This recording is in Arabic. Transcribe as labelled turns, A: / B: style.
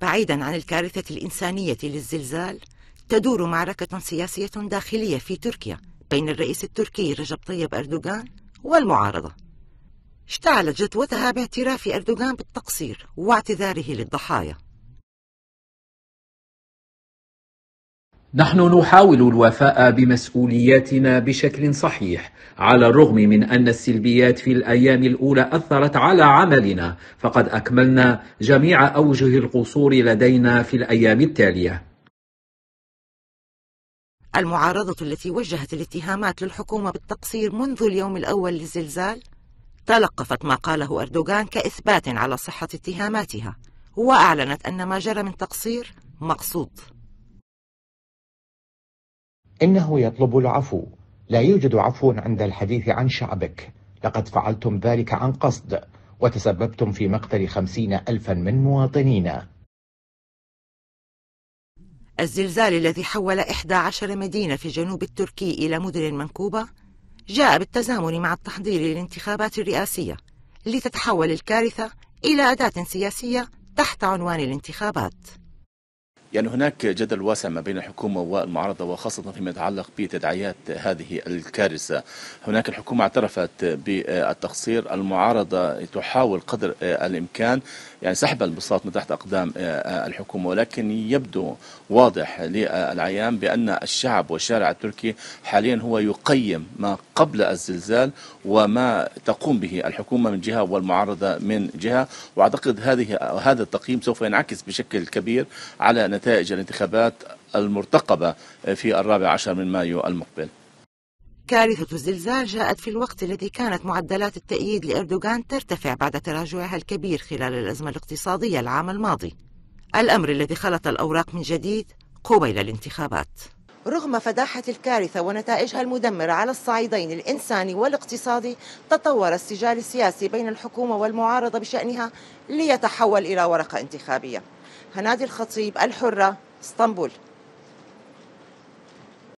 A: بعيدا عن الكارثة الإنسانية للزلزال تدور معركة سياسية داخلية في تركيا بين الرئيس التركي رجب طيب أردوغان والمعارضة اشتعلت جدوتها باعتراف أردوغان بالتقصير واعتذاره للضحايا
B: نحن نحاول الوفاء بمسؤولياتنا بشكل صحيح على الرغم من أن السلبيات في الأيام الأولى أثرت على عملنا فقد أكملنا جميع أوجه القصور لدينا في الأيام التالية
A: المعارضة التي وجهت الاتهامات للحكومة بالتقصير منذ اليوم الأول للزلزال تلقفت ما قاله أردوغان كإثبات على صحة اتهاماتها وأعلنت أن ما جرى من تقصير مقصود
B: إنه يطلب العفو لا يوجد عفو عند الحديث
A: عن شعبك لقد فعلتم ذلك عن قصد وتسببتم في مقتل خمسين ألفا من مواطنينا الزلزال الذي حول إحدى عشر مدينة في جنوب التركي إلى مدن منكوبة جاء بالتزامن مع التحضير للانتخابات الرئاسية لتتحول الكارثة إلى أداة سياسية تحت عنوان الانتخابات
B: يعني هناك جدل واسع ما بين الحكومة والمعارضة وخاصة فيما يتعلق بتدعيات هذه الكارثة هناك الحكومة اعترفت بالتقصير المعارضة تحاول قدر الإمكان يعني سحب البساط من تحت أقدام الحكومة ولكن يبدو واضح للعيان بأن الشعب والشارع التركي حاليا هو يقيم ما قبل الزلزال وما تقوم به الحكومة من جهة والمعارضة من جهة وأعتقد هذه هذا التقييم سوف ينعكس بشكل كبير على نتيجة نتائج الانتخابات المرتقبة في الرابع عشر من مايو المقبل
A: كارثة الزلزال جاءت في الوقت الذي كانت معدلات التأييد لإردوغان ترتفع بعد تراجعها الكبير خلال الأزمة الاقتصادية العام الماضي الأمر الذي خلط الأوراق من جديد قبيل الانتخابات رغم فداحة الكارثة ونتائجها المدمرة على الصعيدين الإنساني والاقتصادي تطور السجال السياسي بين الحكومة والمعارضة بشأنها ليتحول إلى ورقة انتخابية هنادي الخطيب الحرة اسطنبول